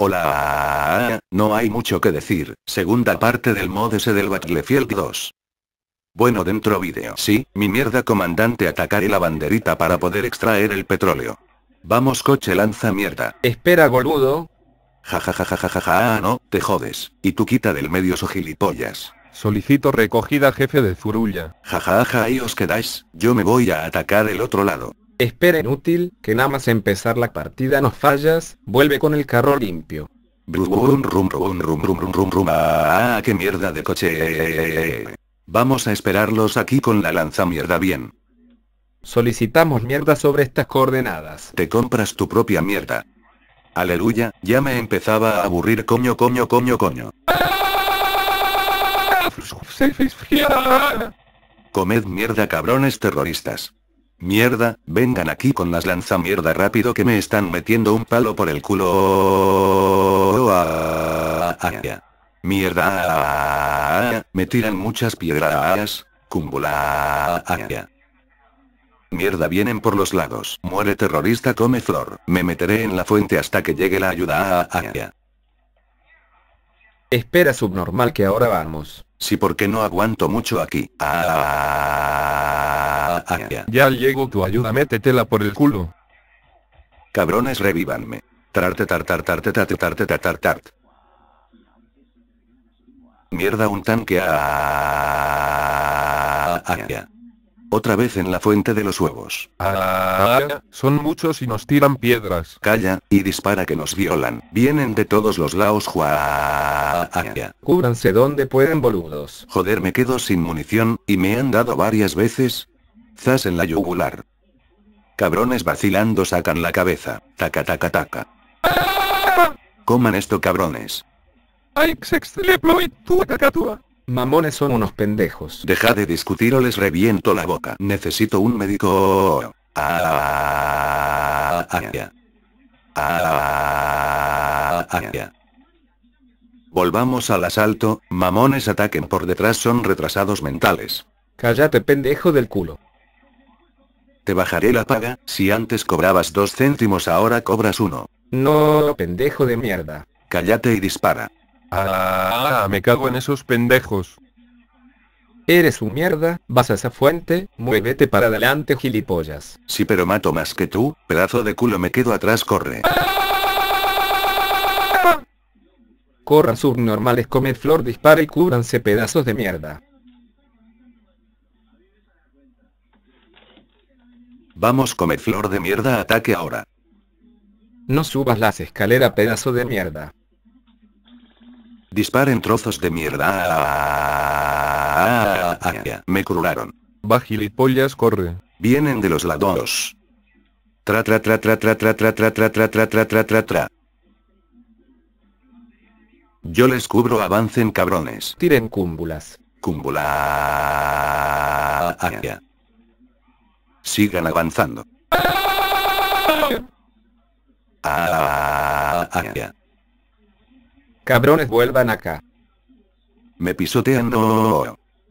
Hola, no hay mucho que decir, segunda parte del mod modese del Battlefield 2. Bueno dentro vídeo. Sí, mi mierda comandante atacaré la banderita para poder extraer el petróleo. Vamos coche lanza mierda. Espera goludo. Ja ah, no, te jodes, y tú quita del medio su gilipollas. Solicito recogida jefe de Zurulla. Ja ja ahí os quedáis, yo me voy a atacar el otro lado. Espera inútil, que nada más empezar la partida no fallas, vuelve con el carro limpio. Brum, rum, rum, rum, rum, rum, rum, ah, qué mierda de coche. Vamos a esperarlos aquí con la lanza mierda bien. Solicitamos mierda sobre estas coordenadas. Te compras tu propia mierda. Aleluya, ya me empezaba a aburrir coño coño coño coño. Comed mierda cabrones terroristas. Mierda, vengan aquí con las lanzamierda rápido que me están metiendo un palo por el culo. Mierda. Me tiran muchas piedras. Cumbula. Mierda vienen por los lados. Muere terrorista come flor. Me meteré en la fuente hasta que llegue la ayuda. Espera subnormal que ahora vamos. Sí porque no aguanto mucho aquí. Ya llego tu ayuda, métetela por el culo. Cabrones, revívanme. Tarte Mierda, un tanque a... Otra vez en la fuente de los huevos. son muchos y nos tiran piedras. Calla, y dispara que nos violan. Vienen de todos los lados, Cúbranse donde pueden, boludos. Joder, me quedo sin munición, y me han dado varias veces. Zas en la yugular. Cabrones vacilando sacan la cabeza. Taca taca taca. Coman esto cabrones. Mamones son unos pendejos. Deja de discutir o les reviento la boca. Necesito un médico. Ah, ah, ah, Volvamos al asalto, mamones ataquen por detrás son retrasados mentales. Cállate pendejo del culo. Te bajaré la paga, si antes cobrabas dos céntimos ahora cobras uno. No, pendejo de mierda. Cállate y dispara. Ah, me cago en esos pendejos. Eres un mierda, vas a esa fuente, muévete para adelante gilipollas. Sí pero mato más que tú, pedazo de culo me quedo atrás corre. Corran subnormales, comer flor, dispara y cúbranse pedazos de mierda. Vamos come flor de mierda ataque ahora. No subas las escaleras pedazo de mierda. Disparen trozos de mierda. Me curaron. Va gilipollas corre. Vienen de los lados. Tra Yo les cubro avancen cabrones. Tiren cúmbulas. Cúmbula. Sigan avanzando. Cabrones vuelvan acá. Me pisotean.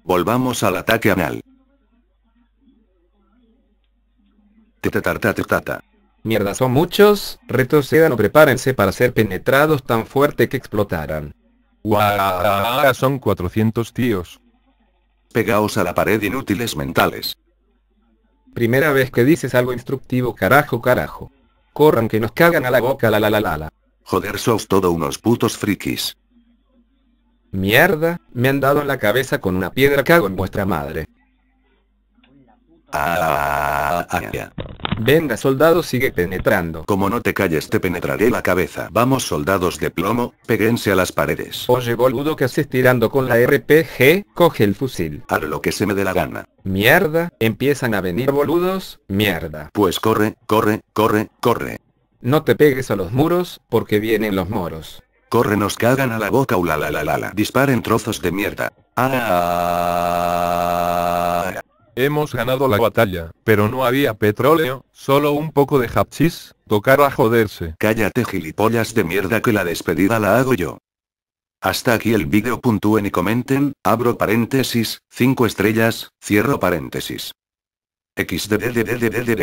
Volvamos al ataque anal. Mierda, son muchos, retrocedan o prepárense para ser penetrados tan fuerte que explotaran. son 400 tíos. Pegaos a la pared inútiles mentales. Primera vez que dices algo instructivo, carajo, carajo. Corran que nos cagan a la boca, la la la la la. Joder, sos todo unos putos frikis. Mierda, me han dado en la cabeza con una piedra, cago en vuestra madre. Ah. Venga soldado sigue penetrando. Como no te calles te penetraré la cabeza. Vamos soldados de plomo, peguense a las paredes. Oye boludo que haces tirando con la RPG, coge el fusil. Haz lo que se me dé la gana. Mierda, empiezan a venir boludos, mierda. Pues corre, corre, corre, corre. No te pegues a los muros, porque vienen los moros. Corre nos cagan a la boca ulalalalala Disparen trozos de mierda. Ah. Hemos ganado la batalla, pero no había petróleo, solo un poco de hachís, tocar a joderse. Cállate gilipollas de mierda que la despedida la hago yo. Hasta aquí el vídeo puntúen y comenten, abro paréntesis, 5 estrellas, cierro paréntesis. XDDDDDDD